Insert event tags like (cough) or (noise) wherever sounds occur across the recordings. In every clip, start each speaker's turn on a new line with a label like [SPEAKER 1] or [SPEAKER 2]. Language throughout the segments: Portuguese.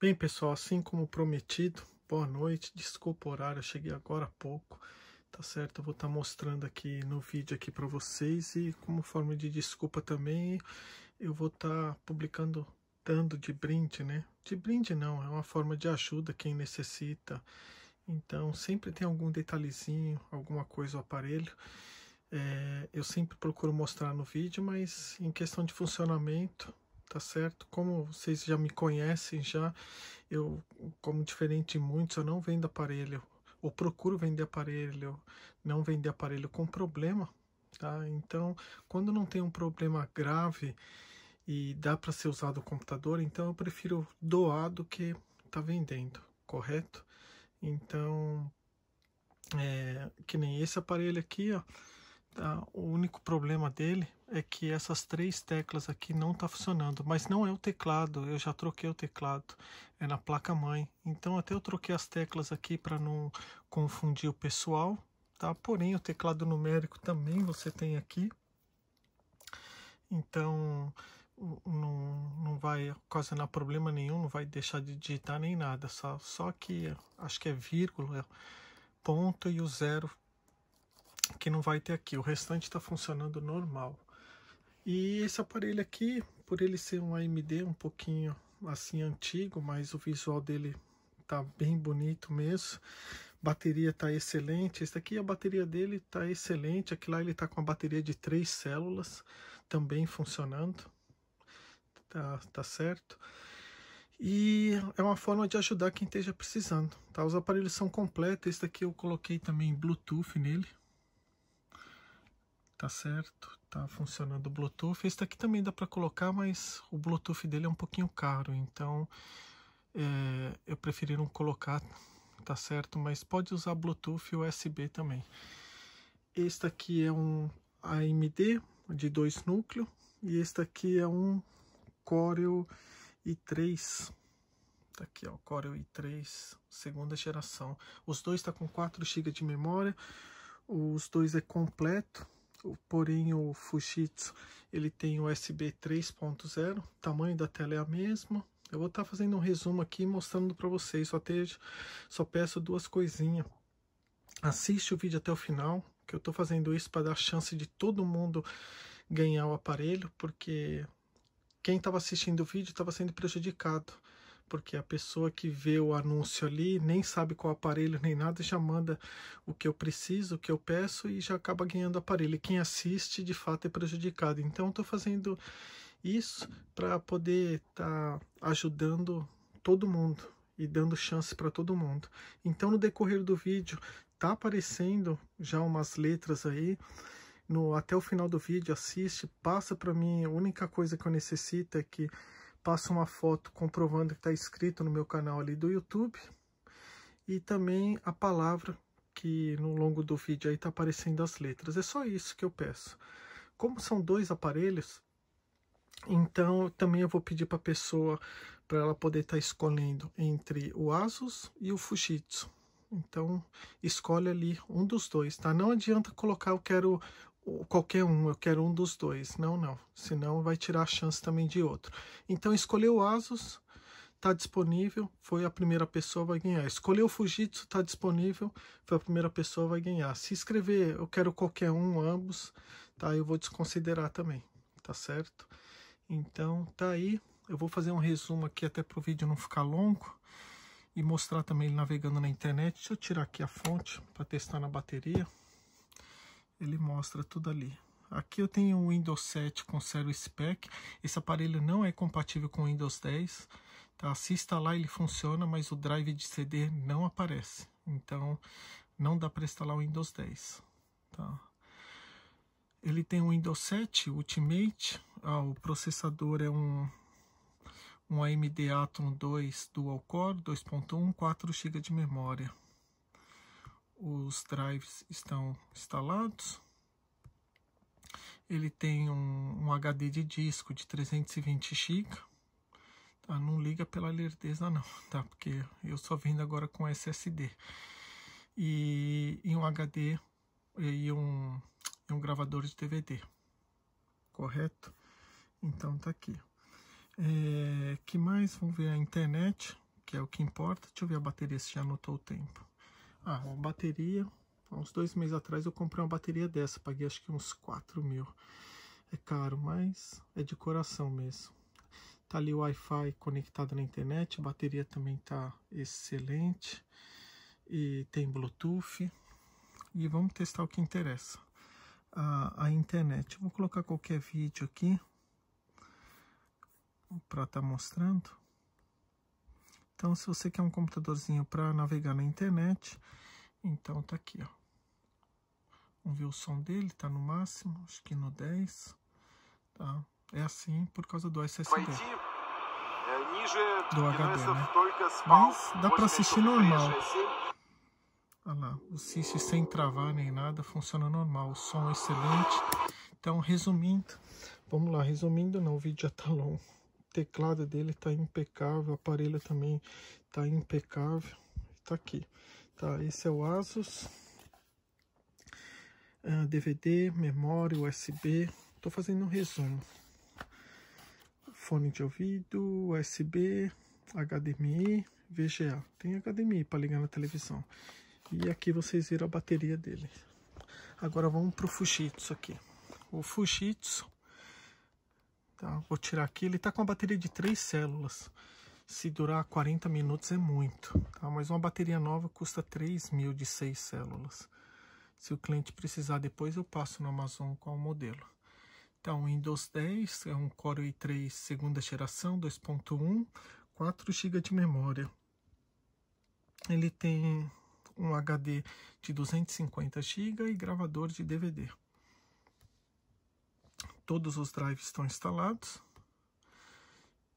[SPEAKER 1] Bem, pessoal, assim como prometido, boa noite. Desculpa o horário, eu cheguei agora há pouco, tá certo? Eu vou estar tá mostrando aqui no vídeo aqui para vocês e como forma de desculpa também, eu vou estar tá publicando, dando de brinde, né? De brinde não, é uma forma de ajuda quem necessita. Então, sempre tem algum detalhezinho, alguma coisa, o aparelho. É, eu sempre procuro mostrar no vídeo, mas em questão de funcionamento, tá certo? Como vocês já me conhecem já, eu, como diferente de muitos, eu não vendo aparelho, ou procuro vender aparelho, não vender aparelho com problema, tá? Então, quando não tem um problema grave e dá para ser usado o computador, então eu prefiro doar do que tá vendendo, correto? Então, é, que nem esse aparelho aqui, ó, Tá? O único problema dele é que essas três teclas aqui não tá funcionando, mas não é o teclado, eu já troquei o teclado, é na placa mãe. Então até eu troquei as teclas aqui para não confundir o pessoal, tá? Porém o teclado numérico também você tem aqui. Então não, não vai ocasionar problema nenhum, não vai deixar de digitar nem nada, só, só que acho que é vírgula, ponto e o zero que não vai ter aqui. O restante está funcionando normal. E esse aparelho aqui, por ele ser um AMD um pouquinho assim antigo, mas o visual dele tá bem bonito mesmo. Bateria tá excelente. Esse aqui a bateria dele tá excelente. Aqui lá ele tá com a bateria de três células também funcionando. Tá, tá certo. E é uma forma de ajudar quem esteja precisando, tá? Os aparelhos são completos. Esse daqui eu coloquei também Bluetooth nele, tá certo, tá funcionando o Bluetooth. Esse daqui também dá para colocar, mas o Bluetooth dele é um pouquinho caro, então é, eu preferi não colocar, tá certo, mas pode usar Bluetooth e USB também. Este aqui é um AMD de dois núcleos e este aqui é um Corel i3, tá aqui ó, Corel i3 segunda geração. Os dois tá com 4 GB de memória, os dois é completo, porém o Fujitsu ele tem USB 3.0, tamanho da tela é a mesma. Eu vou estar tá fazendo um resumo aqui mostrando para vocês, só, te, só peço duas coisinhas. Assiste o vídeo até o final, que eu estou fazendo isso para dar chance de todo mundo ganhar o aparelho, porque quem estava assistindo o vídeo estava sendo prejudicado porque a pessoa que vê o anúncio ali nem sabe qual aparelho nem nada, já manda o que eu preciso, o que eu peço e já acaba ganhando o aparelho. E quem assiste de fato é prejudicado. Então estou fazendo isso para poder estar tá ajudando todo mundo e dando chance para todo mundo. Então no decorrer do vídeo tá aparecendo já umas letras aí. No, até o final do vídeo, assiste, passa para mim. A única coisa que eu necessito é que passo uma foto comprovando que está inscrito no meu canal ali do YouTube e também a palavra que no longo do vídeo aí está aparecendo as letras. É só isso que eu peço. Como são dois aparelhos, então também eu vou pedir para a pessoa para ela poder estar tá escolhendo entre o Asus e o Fujitsu. Então, escolhe ali um dos dois, tá? Não adianta colocar eu quero qualquer um, eu quero um dos dois. Não, não, senão vai tirar a chance também de outro. Então escolheu o Asus, está disponível, foi a primeira pessoa vai ganhar. Escolheu o Fujitsu, está disponível, foi a primeira pessoa vai ganhar. Se escrever eu quero qualquer um, ambos, tá? Eu vou desconsiderar também, tá certo? Então tá aí, eu vou fazer um resumo aqui até para o vídeo não ficar longo e mostrar também ele navegando na internet. Deixa eu tirar aqui a fonte para testar na bateria ele mostra tudo ali. Aqui eu tenho o Windows 7 com Zero Spec. Esse aparelho não é compatível com o Windows 10. Tá? Se instalar ele funciona, mas o drive de CD não aparece. Então não dá para instalar o Windows 10. Tá? Ele tem o Windows 7 Ultimate. Ah, o processador é um, um AMD Atom 2 Dual Core 2.1, 4 GB de memória os drives estão instalados. Ele tem um, um HD de disco de 320 GB. Tá? Não liga pela lerdeza não, (laughs) tá? Porque eu só vendo agora com SSD. E, e um HD e um, e um gravador de DVD. Correto? Então tá aqui. É, que mais? Vamos ver a internet, que é o que importa. Deixa eu ver a bateria se já anotou o tempo. Ah, uma bateria. Há uns dois meses atrás eu comprei uma bateria dessa. Paguei acho que uns 4 mil. É caro, mas é de coração mesmo. Tá ali o Wi-Fi conectado na internet. A bateria também tá excelente. E tem Bluetooth. E vamos testar o que interessa. A, a internet. Eu vou colocar qualquer vídeo aqui. Para estar tá mostrando. Então, se você quer um computadorzinho para navegar na internet, então tá aqui, ó. Vamos ver o som dele, tá no máximo, acho que no 10, tá? É assim por causa do SSD. É, do HD, né? Mas dá para assistir normal. Olha lá, o SIS sem travar nem nada, funciona normal, o som é excelente. Então, resumindo, vamos lá, resumindo não, o vídeo já tá longo teclado dele tá impecável, o aparelho também tá impecável. Tá aqui. Tá, esse é o Asus. Uh, é, DVD, memória, USB. Tô fazendo um resumo. Fone de ouvido, USB, HDMI, VGA. Tem HDMI para ligar na televisão. E aqui vocês viram a bateria dele. Agora vamos pro Fujitsu aqui. O Fujitsu Tá, vou tirar aqui, ele está com a bateria de 3 células. Se durar 40 minutos é muito, tá? Mas uma bateria nova custa 3 mil de 6 células. Se o cliente precisar depois, eu passo no Amazon qual modelo. Então, Windows 10 é um Core i3 segunda geração, 2.1, 4 GB de memória. Ele tem um HD de 250 GB e gravador de DVD todos os drives estão instalados.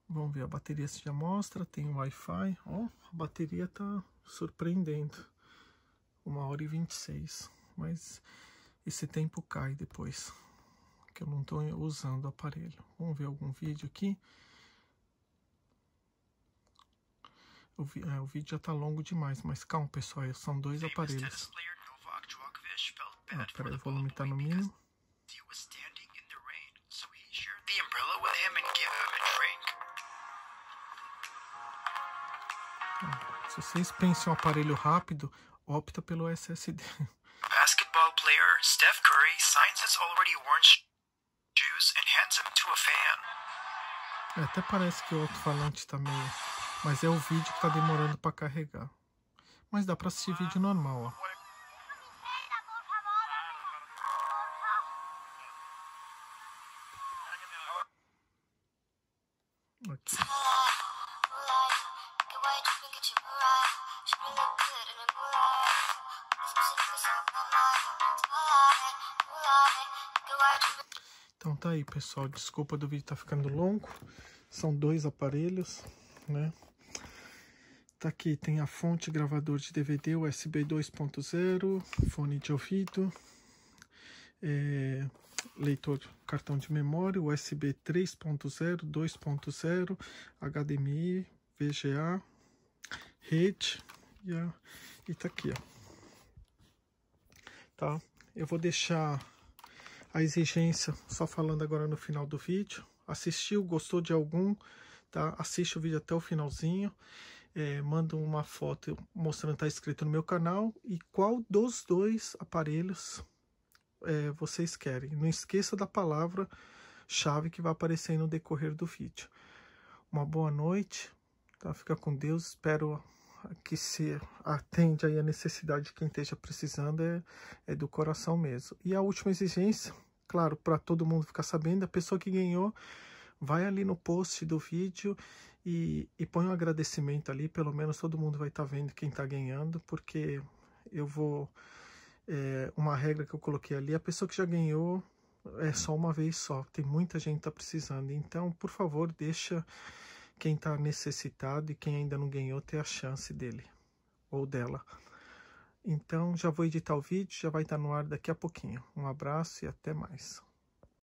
[SPEAKER 1] Vamos ver a bateria se já mostra, tem Wi-Fi. Ó, a bateria tá surpreendendo. 1 hora e 26, mas esse tempo cai depois, que eu não estou usando o aparelho. Vamos ver algum vídeo aqui. O, vi, é, o vídeo já tá longo demais, mas calma pessoal, é, são dois aparelhos. Ah, peraí, o volume tá no mínimo. vocês pensam em um aparelho rápido, opta pelo SSD. Basketball player Steph Curry signs his already worn shoes and hands them to a fan. É, até parece que o alto-falante tá meio... Mas é o vídeo que tá demorando para carregar. Mas dá para assistir vídeo normal, ó. Aqui. Então tá aí, pessoal. Desculpa do vídeo tá ficando longo. São dois aparelhos, né? Tá aqui, tem a fonte, gravador de DVD, USB 2.0, fone de ouvido, é, leitor cartão de memória, USB 3.0, 2.0, HDMI, VGA, rede e, e tá aqui, ó. Tá? Eu vou deixar a exigência, só falando agora no final do vídeo. Assistiu, gostou de algum, tá? Assiste o vídeo até o finalzinho. É, manda uma foto mostrando está inscrito no meu canal e qual dos dois aparelhos é, vocês querem. Não esqueça da palavra chave que vai aparecer no decorrer do vídeo. Uma boa noite, tá? Fica com Deus, espero que se atende aí a necessidade de quem esteja precisando é, é do coração mesmo. E a última exigência, claro, para todo mundo ficar sabendo, a pessoa que ganhou vai ali no post do vídeo e, e põe um agradecimento ali, pelo menos todo mundo vai estar tá vendo quem está ganhando, porque eu vou... É, uma regra que eu coloquei ali, a pessoa que já ganhou é só uma vez só, tem muita gente que está precisando, então, por favor, deixa quem está necessitado e quem ainda não ganhou ter a chance dele ou dela. Então já vou editar o vídeo, já vai estar tá no ar daqui a pouquinho. Um abraço e até mais.